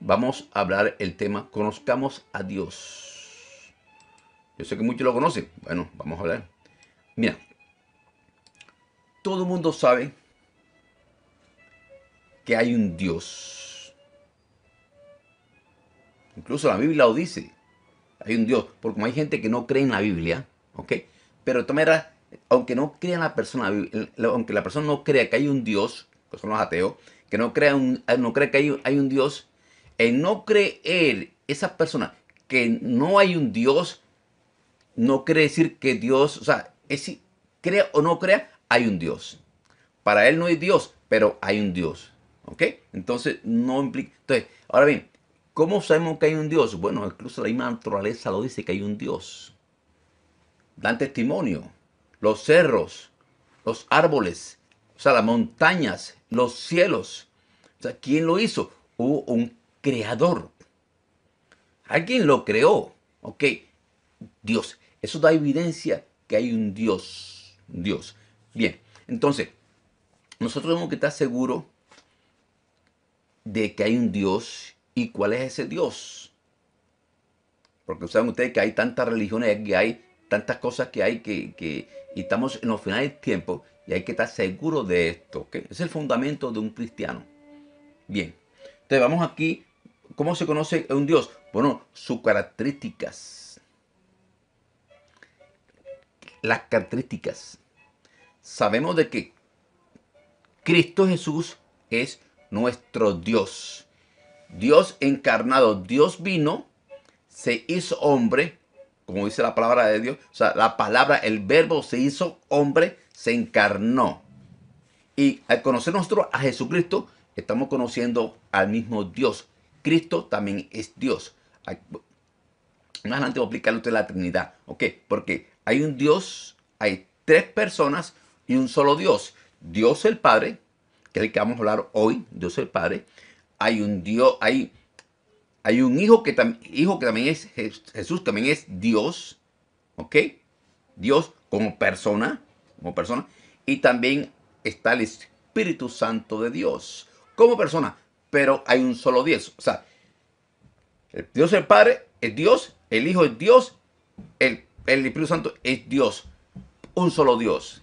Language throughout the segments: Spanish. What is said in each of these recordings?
vamos a hablar el tema Conozcamos a Dios. Yo sé que muchos lo conocen. Bueno, vamos a hablar. Mira, todo el mundo sabe que hay un Dios. Incluso la Biblia lo dice. Hay un Dios. Porque como hay gente que no cree en la Biblia, ¿ok? Pero de todas aunque no crea la persona, aunque la persona no crea que hay un Dios, que son los ateos, que no crea, no que hay, hay un Dios, el eh, no creer esa persona, que no hay un Dios, no quiere decir que Dios, o sea, es si crea o no crea, hay un Dios. Para él no hay Dios, pero hay un Dios. ¿Ok? Entonces, no implica. Entonces, ahora bien, ¿cómo sabemos que hay un Dios? Bueno, incluso la misma naturaleza lo dice que hay un Dios. Dan testimonio. Los cerros, los árboles, o sea, las montañas, los cielos. O sea, ¿quién lo hizo? Hubo un creador. Alguien lo creó. Ok, Dios. Eso da evidencia que hay un Dios. Dios. Bien, entonces, nosotros tenemos que estar seguros de que hay un Dios y cuál es ese Dios. Porque saben ustedes que hay tantas religiones, que hay tantas cosas que hay que, y estamos en los finales del tiempo y hay que estar seguros de esto. que Es el fundamento de un cristiano. Bien, entonces vamos aquí ¿Cómo se conoce a un Dios? Bueno, sus características. Las características. Sabemos de que Cristo Jesús es nuestro Dios. Dios encarnado, Dios vino, se hizo hombre, como dice la palabra de Dios, o sea, la palabra, el verbo se hizo hombre, se encarnó. Y al conocer nosotros a Jesucristo, estamos conociendo al mismo Dios, Cristo también es Dios. Más adelante voy a explicarle usted la Trinidad. ¿Ok? Porque hay un Dios, hay tres personas y un solo Dios. Dios el Padre, que es el que vamos a hablar hoy, Dios el Padre. Hay un Dios, hay, hay un hijo que, hijo que también es Jesús, también es Dios. ¿Ok? Dios como persona, como persona. Y también está el Espíritu Santo de Dios. Como persona, pero hay un solo Dios. O sea, el Dios el Padre es Dios, el Hijo es Dios, el, Espíritu Santo es Dios. Un solo Dios.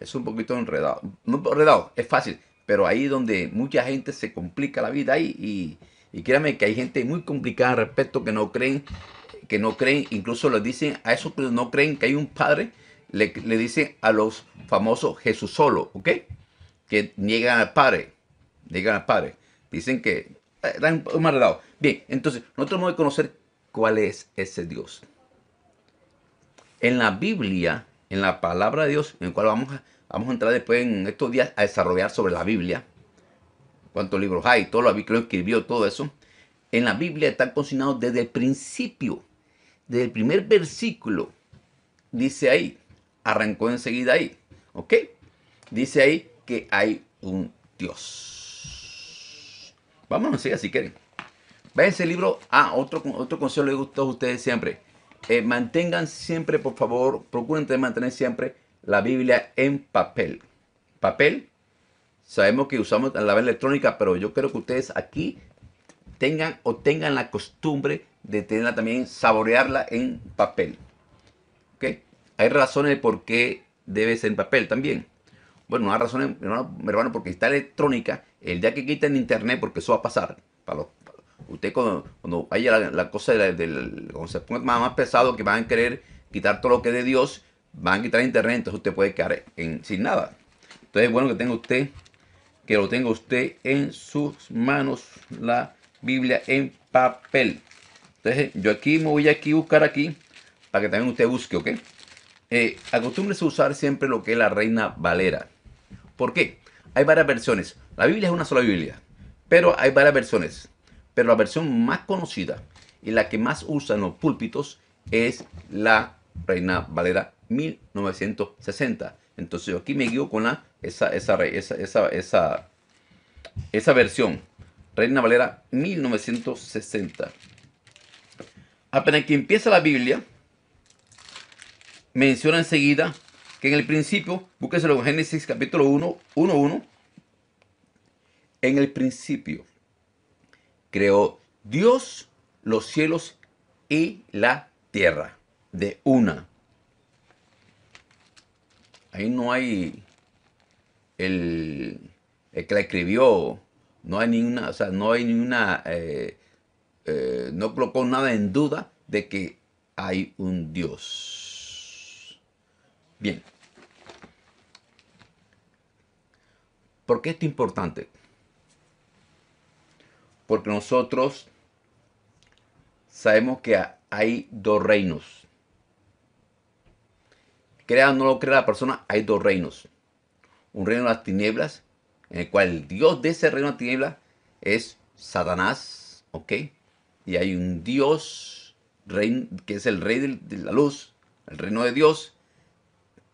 Es un poquito enredado. No enredado, es fácil. Pero ahí donde mucha gente se complica la vida ahí y, y créanme que hay gente muy complicada al respecto que no creen, que no creen, incluso les dicen a esos que no creen que hay un padre, le, le dicen a los famosos Jesús solo, ¿ok? que niegan al Padre. Niegan al Padre. Dicen que están eh, un mal Bien, entonces, nosotros vamos a conocer cuál es ese Dios. En la Biblia, en la palabra de Dios, en la cual vamos a, vamos a entrar después en estos días a desarrollar sobre la Biblia, cuántos libros hay, todo lo que lo escribió, todo eso. En la Biblia están consignados desde el principio, desde el primer versículo. Dice ahí, arrancó enseguida ahí, ¿ok? Dice ahí que hay un Dios. Vámonos, siga si quieren. Vean ese libro. Ah, otro, otro consejo le gusta a ustedes siempre. Eh, mantengan siempre, por favor, procuren mantener siempre la Biblia en papel. Papel, sabemos que usamos la electrónica, pero yo creo que ustedes aquí tengan o tengan la costumbre de tenerla también, saborearla en papel. ¿Ok? Hay razones de por qué debe ser en papel también. Bueno, una razón, hermano, porque está electrónica, el día que quiten internet, porque eso va a pasar, para usted cuando, vaya la, cosa del, cuando se ponga más, más pesado, que van a querer quitar todo lo que es de Dios, van a quitar internet, entonces usted puede quedar en, sin nada. Entonces, bueno que tenga usted, que lo tenga usted en sus manos, la Biblia en papel. Entonces, yo aquí me voy aquí a buscar aquí, para que también usted busque, ¿ok? Eh, acostúmbrese a usar siempre lo que es la Reina Valera. ¿Por qué? Hay varias versiones. La Biblia es una sola Biblia, pero hay varias versiones. Pero la versión más conocida y la que más usan los púlpitos es la Reina Valera 1960. Entonces yo aquí me guío con la, esa, esa, esa, esa versión. Reina Valera 1960. Apenas que empieza la Biblia, menciona enseguida que en el principio, búsqueselo en Génesis capítulo 1, 1, 1. En el principio creó Dios los cielos y la tierra de una. Ahí no hay el, que la escribió, no hay ninguna, o sea, no hay ninguna, eh, eh, no colocó nada en duda de que hay un Dios. Bien. ¿Por qué esto es importante? Porque nosotros sabemos que hay dos reinos. Crea o no lo crea la persona, hay dos reinos. Un reino de las tinieblas, en el cual el Dios de ese reino de las tinieblas es Satanás, ¿ok? Y hay un Dios rey, que es el rey de la luz, el reino de Dios.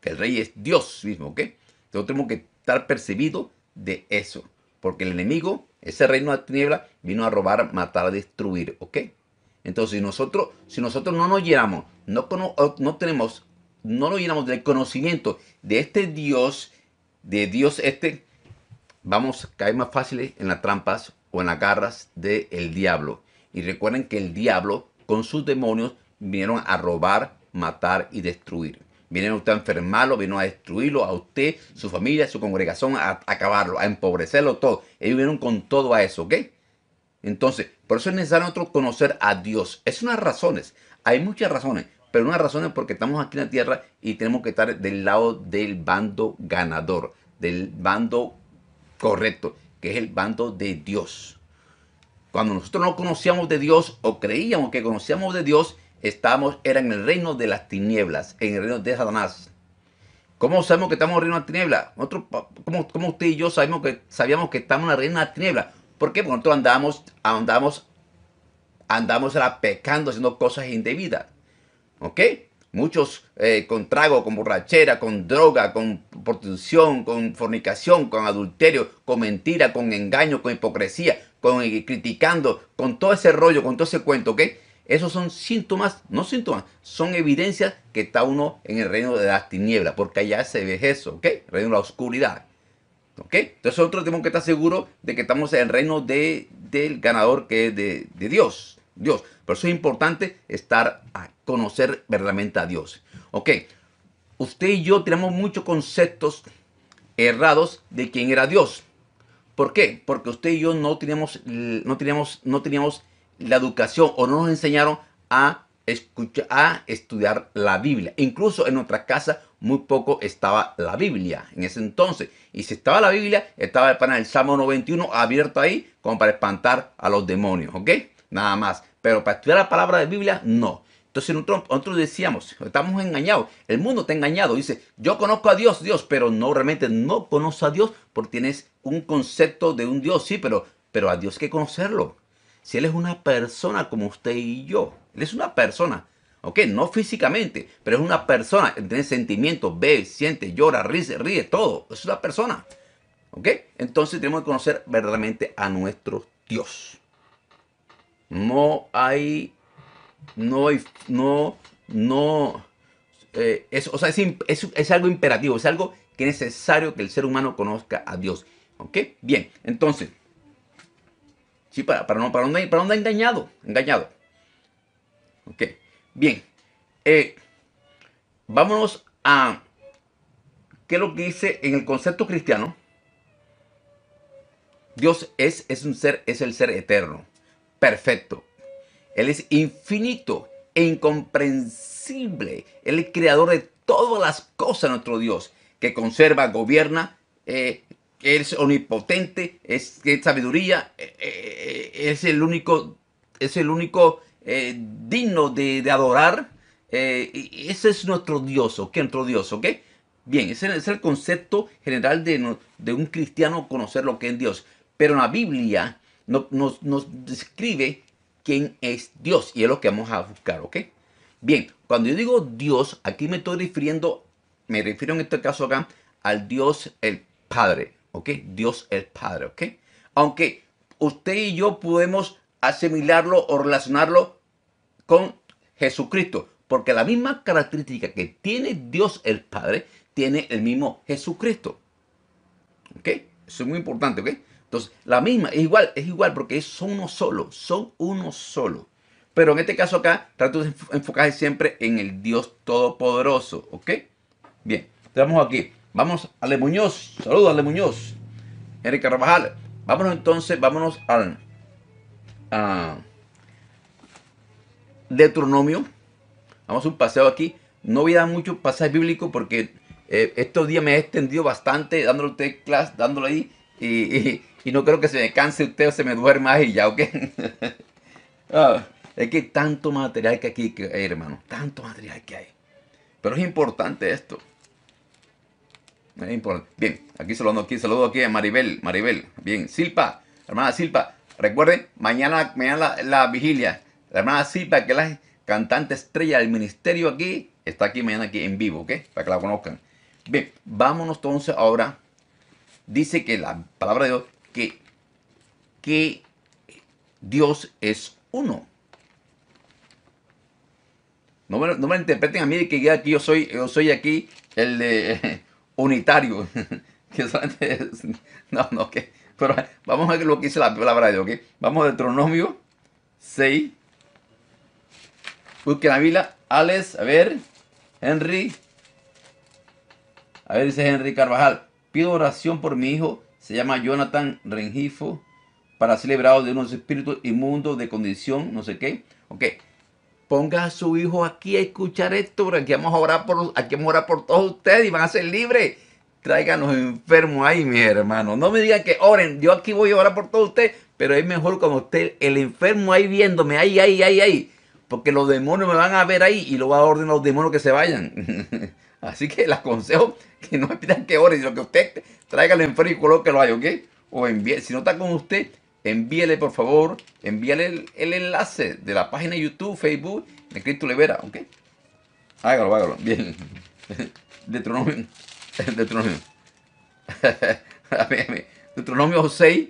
El rey es Dios mismo, ¿ok? Entonces tenemos que estar percibido de eso. Porque el enemigo, ese reino de tiniebla, vino a robar, matar, destruir. ¿Ok? Entonces, si nosotros, si nosotros no nos llenamos, no, no tenemos, no nos llenamos del conocimiento de este Dios, de Dios este, vamos a caer más fáciles en las trampas o en las garras del diablo. Y recuerden que el diablo, con sus demonios, vinieron a robar, matar y destruir. Viene usted a enfermarlo, vino a destruirlo, a usted, su familia, su congregación, a acabarlo, a empobrecerlo todo. Ellos vinieron con todo a eso, ¿ok? Entonces, por eso es necesario nosotros conocer a Dios. Es unas razones. Hay muchas razones, pero una razón es porque estamos aquí en la tierra y tenemos que estar del lado del bando ganador, del bando correcto, que es el bando de Dios. Cuando nosotros no conocíamos de Dios o creíamos que conocíamos de Dios, estábamos, era en el reino de las tinieblas, en el reino de Satanás. ¿Cómo sabemos que estamos en el reino de las tinieblas? Nosotros, ¿cómo, ¿Cómo usted y yo sabemos que, sabíamos que estamos en el reino de las tinieblas? ¿Por qué? Porque nosotros andamos, andamos, andamos pecando, haciendo cosas indebidas. ¿Ok? Muchos eh, con trago, con borrachera, con droga, con prostitución, con fornicación, con adulterio, con mentira, con engaño, con hipocresía, con eh, criticando, con todo ese rollo, con todo ese cuento, ¿ok? Esos son síntomas, no síntomas, son evidencias que está uno en el reino de las tinieblas, porque allá se ve eso, ¿ok? reino de la oscuridad. ¿Ok? Entonces nosotros tenemos que estar seguros de que estamos en el reino del ganador que es de, Dios. Dios. Por eso es importante estar a conocer verdaderamente a Dios. Ok, usted y yo tenemos muchos conceptos errados de quién era Dios. ¿Por qué? Porque usted y yo no teníamos, no teníamos, no teníamos la educación o no nos enseñaron a, escuchar, a estudiar la Biblia. Incluso en nuestra casa muy poco estaba la Biblia en ese entonces. Y si estaba la Biblia, estaba el Salmo 91 abierto ahí como para espantar a los demonios, ¿ok? Nada más. Pero para estudiar la palabra de Biblia, no. Entonces nosotros, nosotros, decíamos, estamos engañados, el mundo está engañado. Dice, yo conozco a Dios, Dios, pero no, realmente no conozco a Dios porque tienes un concepto de un Dios, sí, pero, pero a Dios hay que conocerlo. Si Él es una persona como usted y yo, Él es una persona, ¿ok? No físicamente, pero es una persona, tiene sentimientos, ve, siente, llora, ríe, ríe, todo, es una persona, ¿ok? Entonces tenemos que conocer verdaderamente a nuestro Dios. No hay, no hay, no, no, eh, o sea, es algo imperativo, es algo que es necesario que el ser humano conozca a Dios, ¿ok? Bien, entonces Sí, para, para, no, para, no, para engañado. Engañado. Ok. Bien. Eh, vámonos a qué es lo que dice en el concepto cristiano. Dios es, es un ser, es el ser eterno, perfecto. Él es infinito e incomprensible. Él es creador de todas las cosas, nuestro Dios, que conserva, gobierna, eh, que es omnipotente, es, sabiduría, eh, eh, es el único, es el único eh, digno de, adorar. ese es nuestro Dios, ¿ok? Nuestro Dios, ¿ok? Bien, ese es el concepto general de, un cristiano conocer lo que es Dios. Pero la Biblia nos, nos describe quién es Dios y es lo que vamos a buscar, ¿ok? Bien, cuando yo digo Dios, aquí me estoy refiriendo, me refiero en este caso acá al Dios el Padre, ¿ok? Dios el Padre, ¿ok? Aunque usted y yo podemos asimilarlo o relacionarlo con Jesucristo, porque la misma característica que tiene Dios el Padre, tiene el mismo Jesucristo, ¿ok? Eso es muy importante, ¿ok? Entonces, la misma, es igual, es igual, porque son uno solo, son uno solo. Pero en este caso acá, trato de enfocarse siempre en el Dios Todopoderoso, ¿ok? Bien, estamos aquí. Vamos, Ale Muñoz. Saludos, Ale Muñoz. Enrique Carvajal. Vámonos entonces, vámonos al a Deuteronomio. Vamos a un paseo aquí. No voy a dar muchos pasajes bíblicos porque eh, estos días me he extendido bastante dándole usted clase, dándole ahí. Y, no creo que se me canse usted o se me duerma y ya, ¿ok? Ah, es que hay tanto material que aquí que hay, eh, hermano. Tanto material que hay. Pero es importante esto. Bien, aquí saludando aquí, saludo aquí a Maribel, Maribel. Bien, Silpa, hermana Silpa, recuerden, mañana, mañana la, la vigilia. La hermana Silpa, que es la cantante estrella del ministerio aquí, está aquí mañana aquí en vivo, ¿ok? Para que la conozcan. Bien, vámonos entonces ahora. Dice que la palabra de Dios, que, que Dios es uno. No me, no interpreten a mí que, yo soy, yo soy aquí el de... unitario. que es, no, no, que. Pero vamos a ver lo que dice la palabra de Dios, ¿ok? Vamos a Deuteronomio 6. Busquen la vila Alex, a ver. Henry. A ver, dice Henry Carvajal. Pido oración por mi hijo. Se llama Jonathan Rengifo. Para ser librado de unos espíritus inmundos de condición, no sé qué. Ok ponga a su hijo aquí a escuchar esto, porque aquí vamos a orar por, aquí por todos ustedes y van a ser libres. Traigan los enfermos ahí, mi hermano No me digan que oren, yo aquí voy a orar por todos ustedes, pero es mejor cuando usted, el enfermo ahí viéndome, ahí, ahí, ahí, ahí, porque los demonios me van a ver ahí y lo va a ordenar a los demonios que se vayan. Así que les aconsejo que no me pidan que oren, sino que usted traiga el enfermo y lo ahí, ¿ok? O envíe, si no está con usted, envíale por favor, envíale el, enlace de la página de YouTube, Facebook de Cristo Levera ¿ok? Hágalo, hágalo, bien. Deuteronomio, Deuteronomio. a ver, Deuteronomio 6,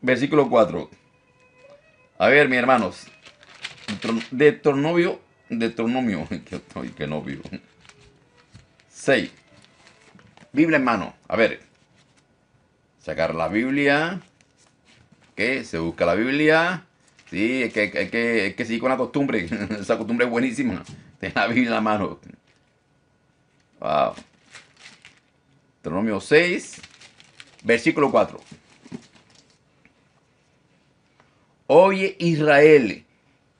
versículo 4. A ver, mis hermanos. Deuteronomio, Deuteronomio, que estoy, que no 6. Biblia en mano. A ver. Sacar la Biblia. ¿Ok? Se busca la Biblia. Sí, es que, es que, seguir con la costumbre. Esa costumbre es buenísima. Ten la Biblia en la mano. Wow. Deuteronomio 6, versículo 4. Oye Israel,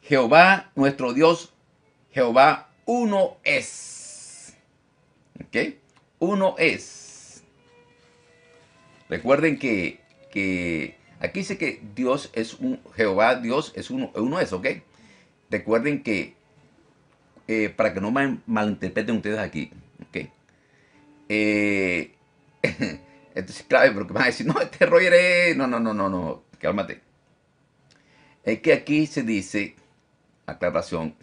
Jehová nuestro Dios, Jehová uno es. ¿Ok? Uno es. Recuerden que, que Aquí dice que Dios es un, Jehová Dios es uno, uno es, ¿ok? Recuerden que, eh, para que no malinterpreten ustedes aquí, ¿ok? Eh, entonces, clave porque van a decir, no, este Roger es... No, no, no, no, no, cálmate. Es que aquí se dice, aclaración,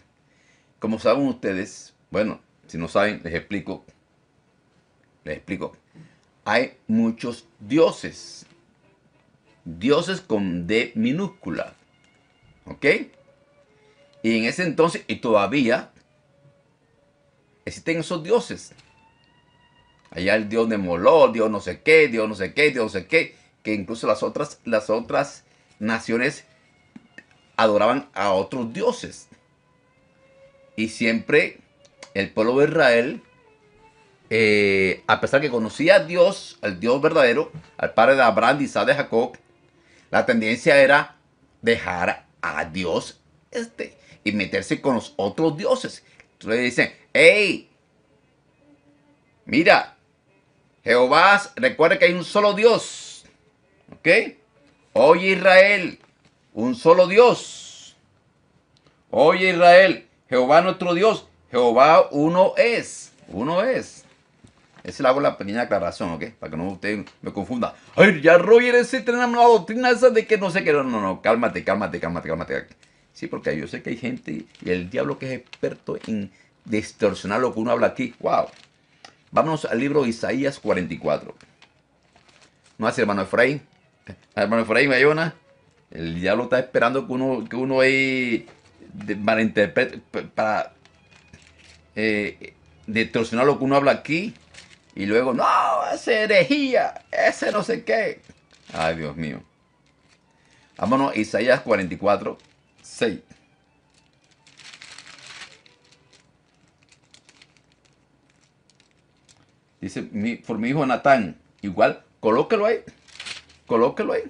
como saben ustedes, bueno, si no saben, les explico, les explico. Hay muchos dioses, dioses con D minúscula. ¿Ok? Y en ese entonces, y todavía, existen esos dioses. Allá el dios de Moló, dios no sé qué, dios no sé qué, dios no sé qué, que incluso las otras, las otras naciones adoraban a otros dioses. Y siempre el pueblo de Israel, eh, a pesar que conocía a Dios, al Dios verdadero, al padre de Abraham, y Isaac, de Jacob, la tendencia era dejar a Dios este y meterse con los otros dioses. Entonces dicen, hey, mira, Jehová, recuerda que hay un solo Dios. ¿Ok? Oye Israel, un solo Dios. Oye Israel, Jehová nuestro Dios, Jehová uno es, uno es. Esa es hago la pequeña aclaración, ¿ok? Para que no usted me confunda. Ay, ya Roger, ese tenemos la doctrina esa de que no sé qué. No, no, no, cálmate, cálmate, cálmate, cálmate. Sí, porque yo sé que hay gente y el diablo que es experto en distorsionar lo que uno habla aquí. ¡Wow! Vámonos al libro de Isaías 44. ¿No hace hermano Efraín? Hermano Efraín, ¿me ayuda. El diablo está esperando que uno, que uno ahí malinterprete, para eh, distorsionar lo que uno habla aquí y luego, no, ese herejía, ese no sé qué. Ay, Dios mío. Vámonos a Isaías 44, 6. Dice, por mi hijo Natán, igual, colóquelo ahí, colóquelo ahí,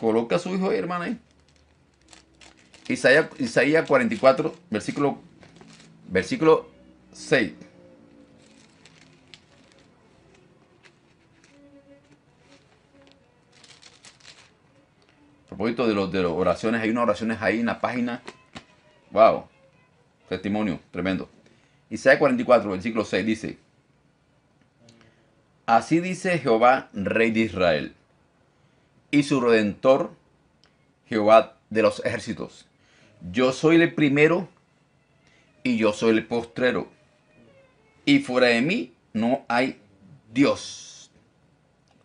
coloca a su hijo ahí, hermana ahí. Isaías, Isaías 44, versículo, versículo 6. propósito de los de las oraciones, hay unas oraciones ahí en la página. Wow. Testimonio, tremendo. Isaías 44, versículo 6 dice, Así dice Jehová, rey de Israel, y su redentor, Jehová de los ejércitos. Yo soy el primero y yo soy el postrero. Y fuera de mí no hay Dios.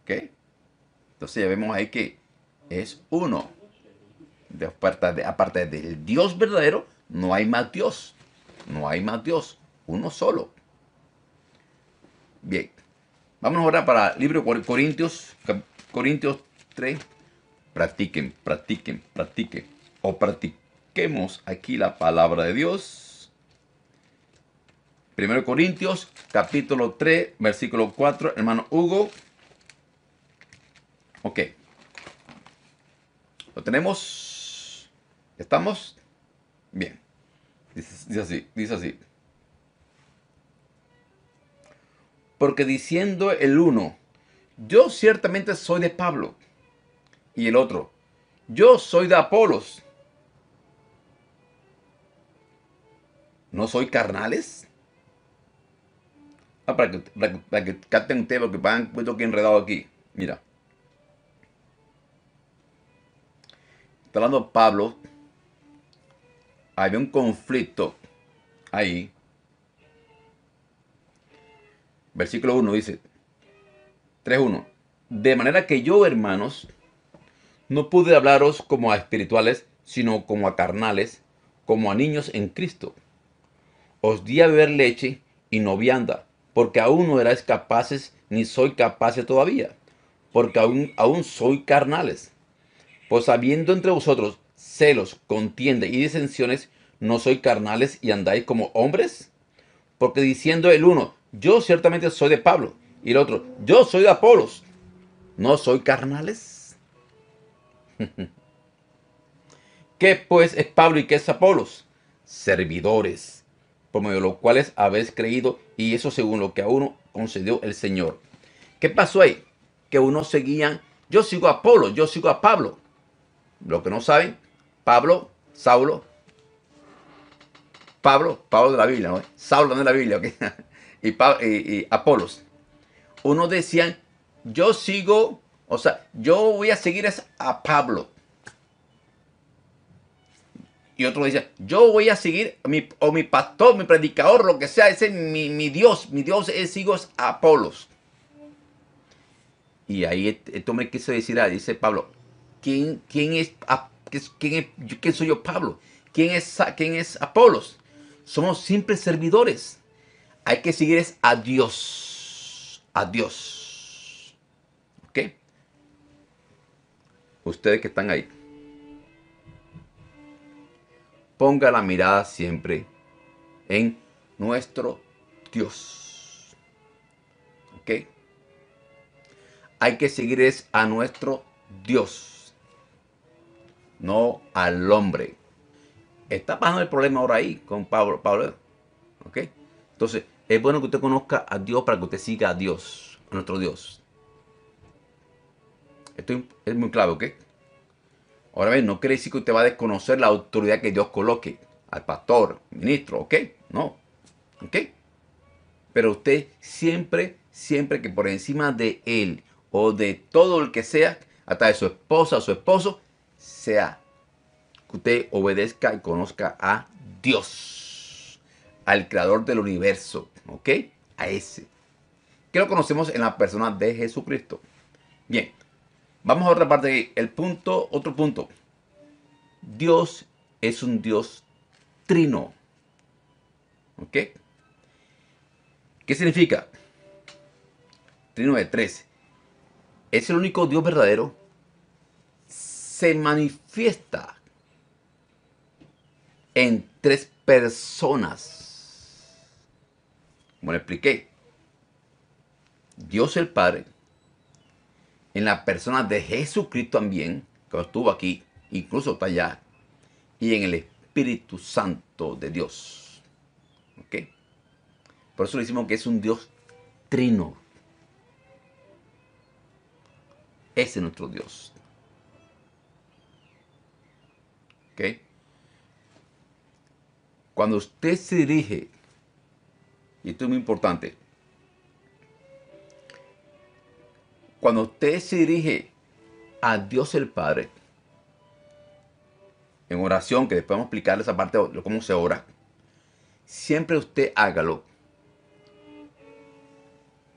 ¿Ok? Entonces ya vemos ahí que es uno. De, aparte, del Dios verdadero, no hay más Dios. No hay más Dios. Uno solo. Bien. Vamos ahora para el libro de Corintios, Corintios 3. Practiquen, practiquen, practiquen. O practiquemos aquí la palabra de Dios. Primero Corintios, capítulo 3, versículo 4, hermano Hugo. Ok. ¿Lo tenemos? ¿Estamos? Bien. Dice, así, dice así. Porque diciendo el uno, yo ciertamente soy de Pablo. Y el otro, yo soy de Apolos. ¿No soy carnales? Ah, para que, que capten ustedes porque van enredado aquí. Mira. está hablando Pablo, había un conflicto ahí. Versículo 1 dice, 3.1. De manera que yo, hermanos, no pude hablaros como a espirituales, sino como a carnales, como a niños en Cristo. Os di a beber leche y no vianda, porque aún no erais capaces, ni soy capaces todavía, porque aún, aún soy carnales. Pues habiendo entre vosotros celos, contienda y disensiones, ¿no sois carnales y andáis como hombres? Porque diciendo el uno, yo ciertamente soy de Pablo, y el otro, yo soy de Apolos, ¿no soy carnales? ¿Qué pues es Pablo y qué es Apolos? Servidores, por medio de los cuales habéis creído, y eso según lo que a uno concedió el Señor. ¿Qué pasó ahí? Que unos seguían, yo sigo a Apolos, yo sigo a Pablo, lo que no saben, Pablo, Saulo, Pablo, Pablo de la Biblia, ¿no? Saulo de la Biblia, ¿ok? y, Apolos. Uno decía, yo sigo, o sea, yo voy a seguir a Pablo. Y otro decía, yo voy a seguir, mi, o mi pastor, mi predicador, lo que sea, ese es mi, Dios, mi Dios es, sigo Apolos. Y ahí esto eh, me quiso decir, ah, dice Pablo, quién, es, soy yo Pablo, quién es, quién es Apolos. Somos simples servidores. Hay que seguir es a Dios, a Dios. ¿Ok? Ustedes que están ahí. Ponga la mirada siempre en nuestro Dios. ¿Ok? Hay que seguir es a nuestro Dios no al hombre. Está pasando el problema ahora ahí con Pablo. Pablo ¿ok? Entonces, es bueno que usted conozca a Dios para que usted siga a Dios, a nuestro Dios. Esto es muy claro ¿ok? Ahora bien, no quiere decir que usted va a desconocer la autoridad que Dios coloque al pastor, ministro, ¿ok? No, ¿ok? Pero usted siempre, siempre que por encima de él o de todo el que sea, hasta de su esposa o su esposo, sea que usted obedezca y conozca a Dios, al creador del universo, ¿ok? A ese. Que lo conocemos en la persona de Jesucristo. Bien, vamos a otra parte. El punto, otro punto. Dios es un Dios trino. ¿Ok? ¿Qué significa? Trino de tres. Es el único Dios verdadero se manifiesta en tres personas. Como le expliqué, Dios el Padre, en la persona de Jesucristo también, que estuvo aquí, incluso está allá, y en el Espíritu Santo de Dios. ¿Ok? Por eso le decimos que es un Dios trino. Ese es nuestro Dios. ¿okay? Cuando usted se dirige, y esto es muy importante, cuando usted se dirige a Dios el Padre, en oración, que después vamos a explicarles esa parte de cómo se ora, siempre usted hágalo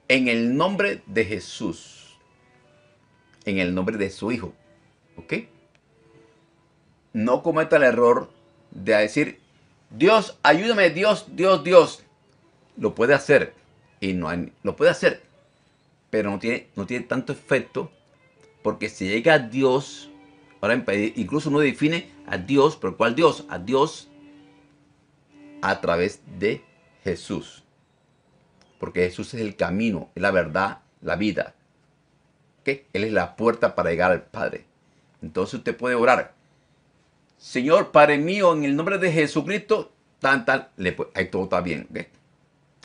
en el nombre de Jesús, en el nombre de su Hijo, ¿ok? no cometa el error de decir, Dios, ayúdame, Dios, Dios, Dios. Lo puede hacer. Y no lo puede hacer. Pero no tiene, no tiene tanto efecto. Porque si llega a Dios, ahora incluso no define a Dios, pero ¿cuál Dios? A Dios a través de Jesús. Porque Jesús es el camino, es la verdad, la vida. que Él es la puerta para llegar al Padre. Entonces usted puede orar Señor, Padre mío, en el nombre de Jesucristo, tan, tal, le, ahí todo está bien.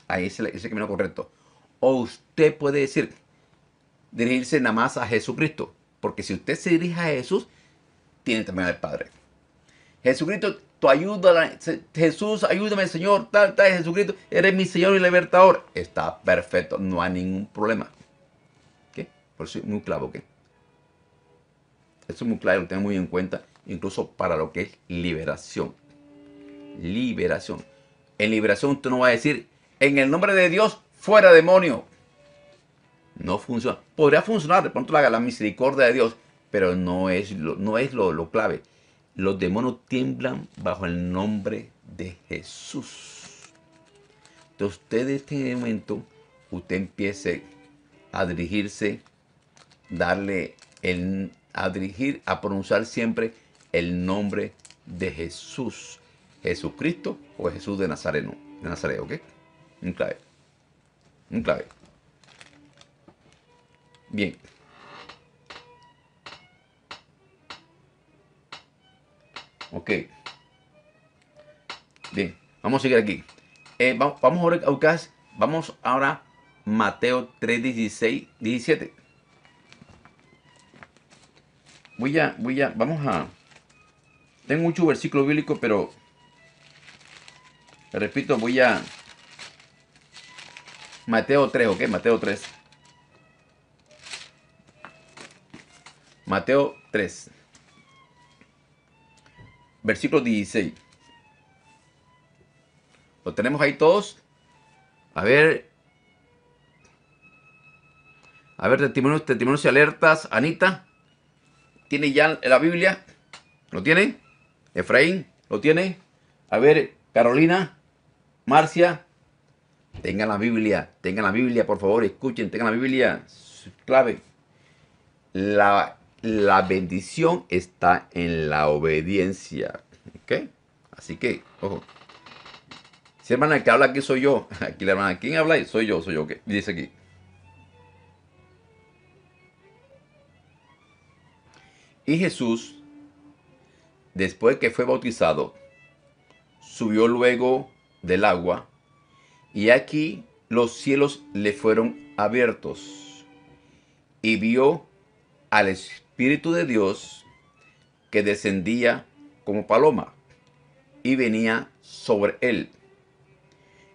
Ahí es el, es el camino correcto. O usted puede decir, dirigirse nada más a Jesucristo. Porque si usted se dirige a Jesús, tiene también al Padre. Jesucristo, tu ayuda, Jesús, ayúdame, Señor, tal, tal, Jesucristo, eres mi Señor y libertador. Está perfecto, no hay ningún problema. ¿Qué? Por eso es muy claro, ¿qué? Eso es muy claro, lo tengo muy en cuenta incluso para lo que es liberación. Liberación. En liberación usted no va a decir, en el nombre de Dios, fuera demonio. No funciona. Podría funcionar de pronto la, la misericordia de Dios, pero no es, lo, no es lo, clave. Los demonios tiemblan bajo el nombre de Jesús. Entonces usted en este momento, usted empiece a dirigirse, darle el, a dirigir, a pronunciar siempre el nombre de Jesús. Jesucristo o Jesús de Nazareno. De Nazaret, ¿ok? Un clave. Un clave. Bien. Ok. Bien. Vamos a seguir aquí. Eh, vamos, ahora a Vamos ahora Mateo 3, 16, 17. Voy ya, voy a, vamos a, tengo mucho versículo bíblico, pero repito, voy a Mateo 3, ¿ok? Mateo 3. Mateo 3. Versículo 16. ¿Lo tenemos ahí todos? A ver. A ver, testimonios, testimonios y alertas. Anita, ¿tiene ya la Biblia? ¿Lo tiene? Efraín, ¿lo tiene? A ver, Carolina, Marcia, tengan la Biblia, tengan la Biblia, por favor, escuchen, tengan la Biblia, clave. La, bendición está en la obediencia, ¿ok? Así que, ojo. Si hermana el que habla aquí soy yo, aquí la hermana, ¿quién habla? Soy yo, soy yo, ¿qué? Dice aquí. Y Jesús después que fue bautizado, subió luego del agua, y aquí los cielos le fueron abiertos, y vio al Espíritu de Dios que descendía como paloma y venía sobre él.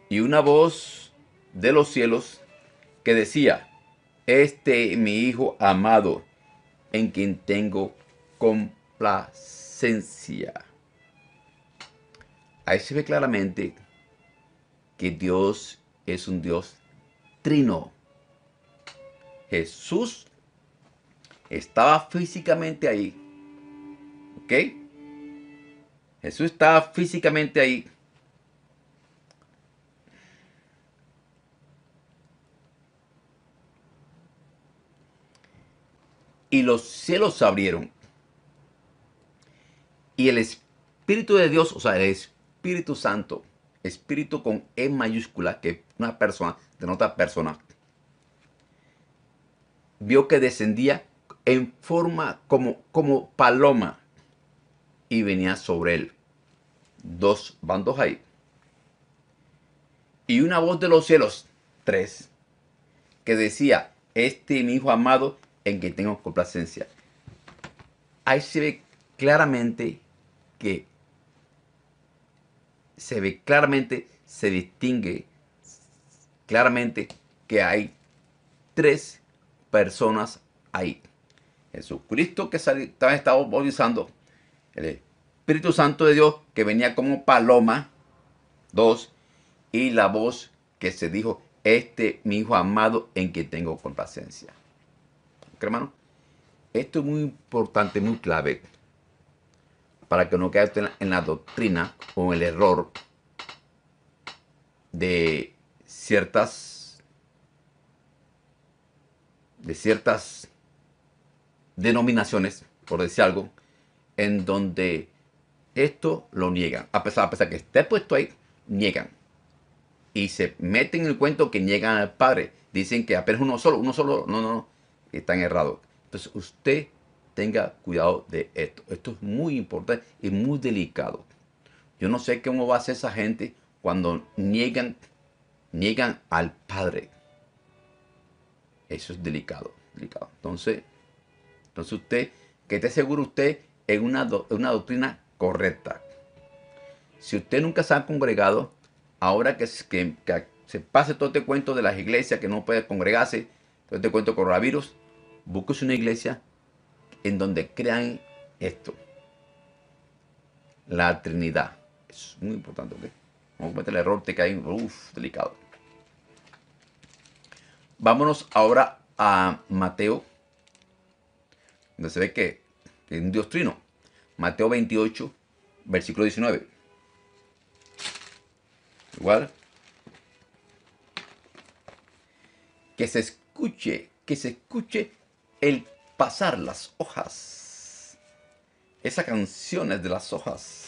Y una voz de los cielos que decía, este mi Hijo amado, en quien tengo complacencia. Ahí se ve claramente que Dios es un Dios trino. Jesús estaba físicamente ahí. ¿Ok? Jesús estaba físicamente ahí. Y los cielos se abrieron. Y el Espíritu de Dios, o sea, el Espíritu Santo, Espíritu con E mayúscula, que una persona, de otra persona, vio que descendía en forma como, como paloma y venía sobre él. Dos bandos ahí. Y una voz de los cielos, tres, que decía, este mi hijo amado en que tengo complacencia. Ahí se ve claramente se ve claramente, se distingue claramente que hay tres personas ahí. Jesucristo que estaba, estaba bautizando, el Espíritu Santo de Dios que venía como paloma, dos, y la voz que se dijo, este mi hijo amado en que tengo complacencia. ¿Qué hermano? Esto es muy importante, muy clave para que no quede usted en la, doctrina o en el error de ciertas de ciertas denominaciones, por decir algo, en donde esto lo niegan. A pesar, a pesar que esté puesto ahí, niegan. Y se meten en el cuento que niegan al Padre. Dicen que apenas uno solo, uno solo, no, no, no, están errados. Entonces usted tenga cuidado de esto. Esto es muy importante y muy delicado. Yo no sé cómo va a ser esa gente cuando niegan, niegan al Padre. Eso es delicado, Entonces, entonces usted, que esté seguro usted en una, una doctrina correcta. Si usted nunca se ha congregado, ahora que, se pase todo este cuento de las iglesias que no puede congregarse, todo este cuento de coronavirus, busque una iglesia en donde crean esto. La Trinidad. Es muy importante, ¿ok? a cometer el error, te cae, uff, delicado. Vámonos ahora a Mateo, donde se ve que es un Dios trino. Mateo 28, versículo 19. Igual. Que se escuche, que se escuche el pasar las hojas. Esa canción es de las hojas.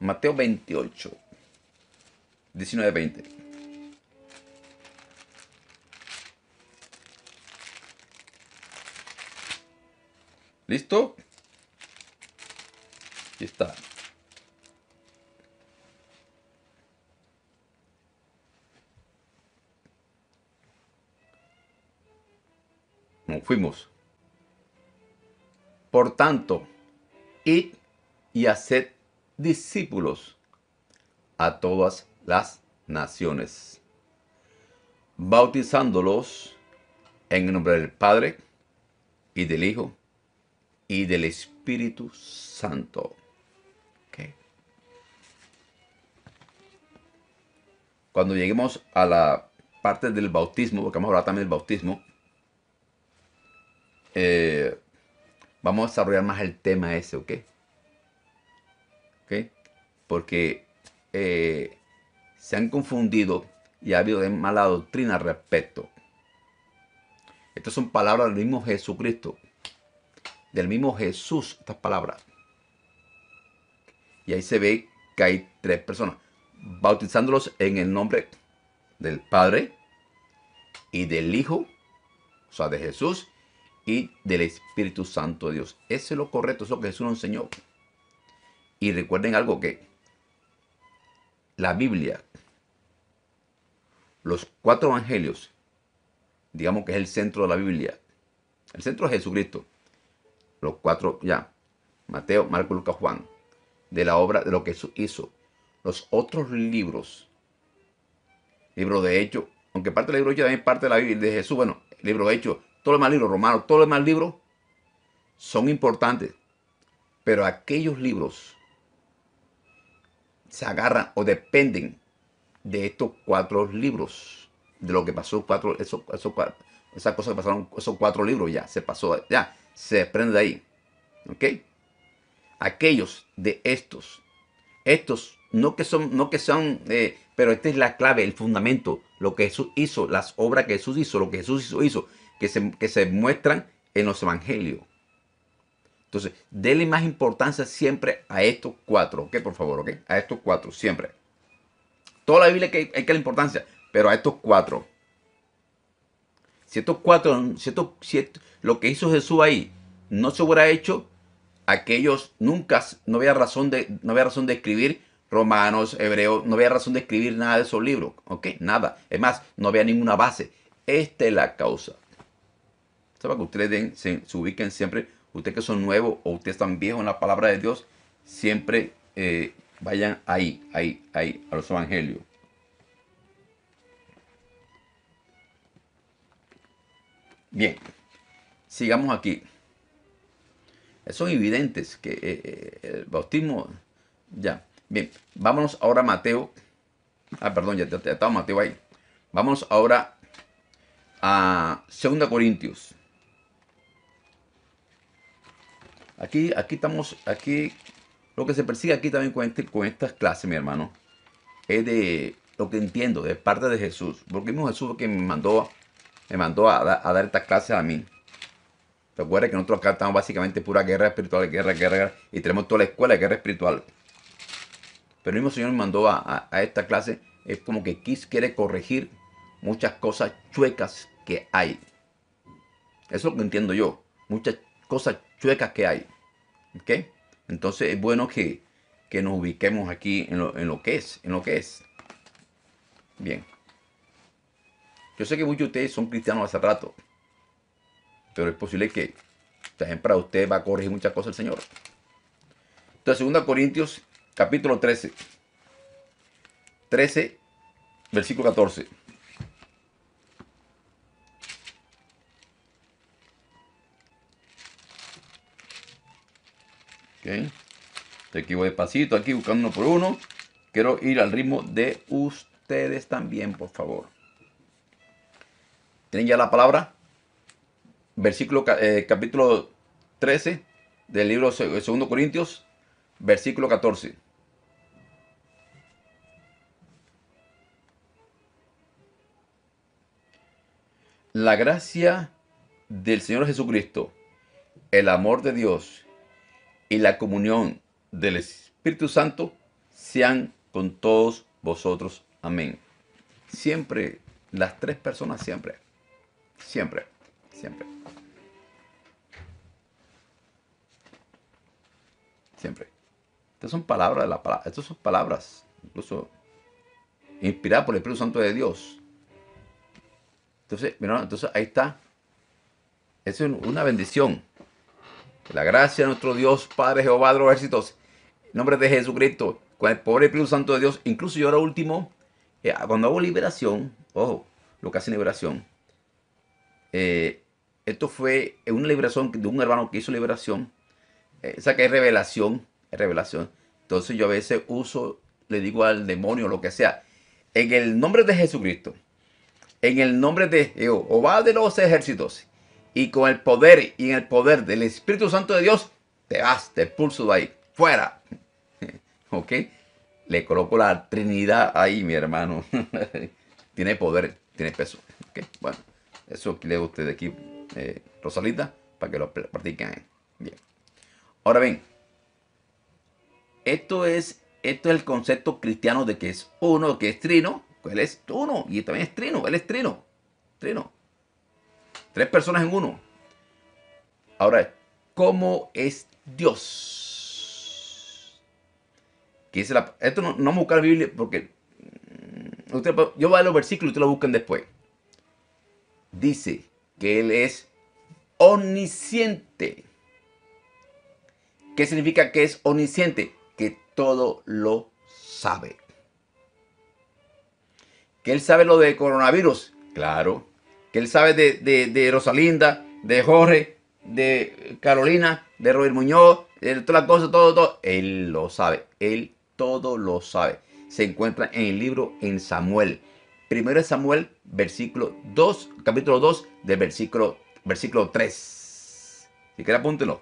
Mateo 28, 19, 20. ¿Listo? Aquí está. Nos fuimos. Por tanto, id y haced discípulos a todas las naciones, bautizándolos en el nombre del Padre y del Hijo y del Espíritu Santo. Cuando lleguemos a la parte del bautismo, porque vamos a hablar también del bautismo, eh, Vamos a desarrollar más el tema ese, ¿ok? ¿Ok? Porque eh, se han confundido y ha habido mala doctrina al respecto. Estas son palabras del mismo Jesucristo. Del mismo Jesús, estas palabras. Y ahí se ve que hay tres personas. Bautizándolos en el nombre del Padre y del Hijo, o sea, de Jesús y del Espíritu Santo de Dios. Eso es lo correcto, eso que Jesús nos enseñó. Y recuerden algo que la Biblia, los cuatro evangelios, digamos que es el centro de la Biblia, el centro de Jesucristo, los cuatro ya, Mateo, Marco, Lucas, Juan, de la obra de lo que Jesús hizo. Los otros libros, libro de Hechos, aunque parte del libro de Hechos también parte de la Biblia de Jesús, bueno, libro de Hechos, todos los demás libros, romanos, todos los demás libros son importantes. Pero aquellos libros se agarran o dependen de estos cuatro libros, de lo que pasó cuatro, cuatro, esas cosas que pasaron, esos cuatro libros ya, se pasó, ya, se desprende de ahí. ¿Ok? Aquellos de estos, estos no que son, no que eh, pero esta es la clave, el fundamento, lo que Jesús hizo, las obras que Jesús hizo, lo que Jesús hizo, hizo que se, muestran en los evangelios. Entonces, déle más importancia siempre a estos cuatro, ¿ok? Por favor, ¿ok? A estos cuatro, siempre. Toda la Biblia hay que, hay que la importancia, pero a estos cuatro. Si estos cuatro, si estos, lo que hizo Jesús ahí no se hubiera hecho, aquellos nunca, no había razón de, no había razón de escribir romanos, hebreos, no había razón de escribir nada de esos libros, ¿ok? Nada. Es más, no había ninguna base. Esta es la causa para que ustedes se, ubiquen siempre, ustedes que son nuevos o ustedes están viejos en la palabra de Dios, siempre eh, vayan ahí, ahí, ahí, a los evangelios. Bien, sigamos aquí. Son evidentes que eh, eh, el bautismo, ya. Bien, vámonos ahora a Mateo. Ah, perdón, ya, ya estaba Mateo ahí. Vámonos ahora a 2 Corintios. Aquí, estamos, aquí lo que se persigue aquí también este, con, estas clases, mi hermano, es de lo que entiendo, de parte de Jesús. Porque mismo Jesús que me mandó, me mandó a, dar estas clases a mí. ¿Te que nosotros acá estamos básicamente pura guerra espiritual, guerra, guerra, y tenemos toda la escuela de guerra espiritual? Pero el mismo Señor me mandó a, esta clase, es como que Kiss quiere corregir muchas cosas chuecas que hay. Eso es lo que entiendo yo. Muchas cosas chuecas que hay. Entonces es bueno que, nos ubiquemos aquí en lo, que es, en lo que es. Bien. Yo sé que muchos de ustedes son cristianos hace rato, pero es posible que también para usted va a corregir muchas cosas el Señor. Entonces, 2 Corintios capítulo 13, 13, versículo 14. ¿okay? De aquí voy pasito, aquí buscando uno por uno. Quiero ir al ritmo de ustedes también, por favor. ¿Tienen ya la palabra? Versículo eh, capítulo 13 del libro 2 Corintios, versículo 14. La gracia del Señor Jesucristo, el amor de Dios y la comunión del Espíritu Santo sean con todos vosotros. Amén. Siempre, las tres personas siempre. Siempre, siempre. Siempre. Estas son palabras de la palabra. Estas son palabras, incluso inspiradas por el Espíritu Santo de Dios. Entonces, mira, entonces ahí está. es una bendición la gracia de nuestro Dios, Padre Jehová de los ejércitos, en nombre de Jesucristo, con el pobre Espíritu Santo de Dios, incluso yo ahora último, eh, cuando hago liberación, ojo, lo que hace liberación, eh, esto fue una liberación de un hermano que hizo liberación, esa eh, que es revelación, revelación. Entonces yo a veces uso, le digo al demonio, lo que sea, en el nombre de Jesucristo, en el nombre de Jehová de los ejércitos, y con el poder y en el poder del Espíritu Santo de Dios, te vas, te expulso de ahí, fuera. ¿Ok? Le coloco la Trinidad ahí, mi hermano. tiene poder, tiene peso. ok Bueno, eso le leo usted aquí, eh, Rosalita, para que lo practiquen. Bien. Ahora bien, esto es, esto es el concepto cristiano de que es uno, que es trino. Él es uno y también es trino, él es trino. Trino. Tres personas en uno. Ahora, ¿cómo es Dios? es esto no, vamos a buscar la Biblia porque mm, yo voy a los versículos y ustedes lo buscan después. Dice que Él es omnisciente. ¿Qué significa que es omnisciente? Que todo lo sabe. Que Él sabe lo de coronavirus. Claro que él sabe de, Rosalinda, de Jorge, de Carolina, de Robert Muñoz, de todas las cosas, todo, todo. Él lo sabe, él todo lo sabe. Se encuentra en el libro en Samuel. Primero de Samuel, versículo 2, capítulo 2, del versículo, versículo 3. Si quiere apúntenlo.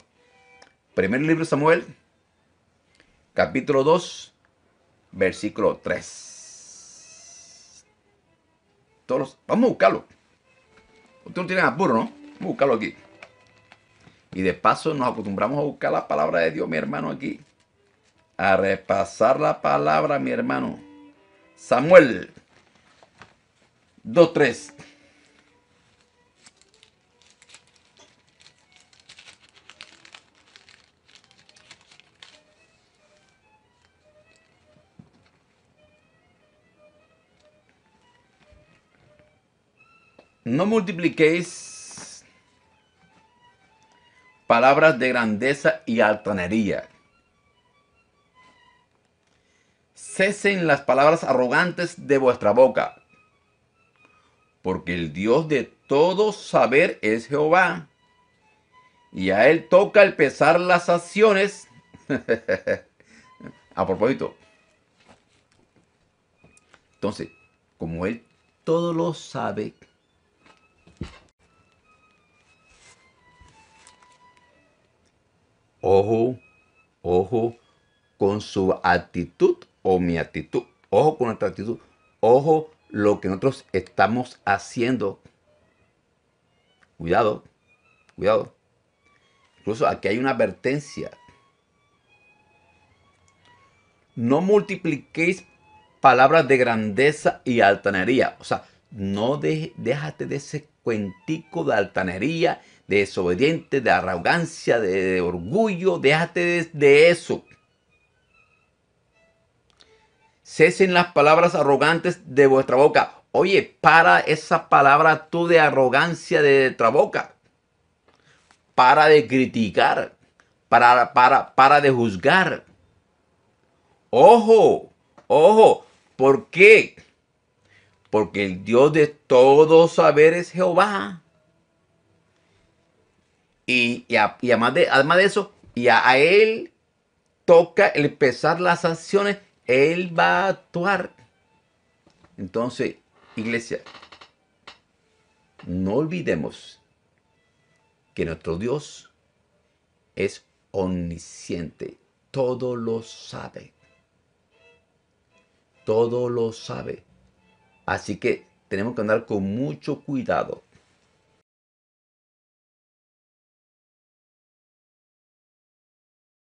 Primer libro de Samuel, capítulo 2, versículo 3. Todos, vamos a buscarlo. Tú no tienes apuro, ¿no? Búscalo aquí. Y de paso nos acostumbramos a buscar la palabra de Dios, mi hermano, aquí. A repasar la palabra, mi hermano. Samuel 2.3. No multipliquéis palabras de grandeza y altanería. Cesen las palabras arrogantes de vuestra boca, porque el Dios de todo saber es Jehová, y a él toca el pesar las acciones. a propósito, entonces, como él todo lo sabe, Ojo, ojo con su actitud o mi actitud. Ojo con nuestra actitud. Ojo lo que nosotros estamos haciendo. Cuidado, cuidado. Incluso aquí hay una advertencia. No multipliquéis palabras de grandeza y altanería. O sea, no déjate de ese cuentico de altanería, desobediente, de arrogancia, de, orgullo. Déjate de, eso. Cesen las palabras arrogantes de vuestra boca. Oye, para esa palabra tú de arrogancia de vuestra boca. Para de criticar. Para, para, para de juzgar. Ojo, ojo. ¿Por qué? Porque el Dios de todos saber es Jehová. Y, además, de, además de eso, y a, él toca el las sanciones, él va a actuar. Entonces, iglesia, no olvidemos que nuestro Dios es omnisciente, todo lo sabe, todo lo sabe. Así que tenemos que andar con mucho cuidado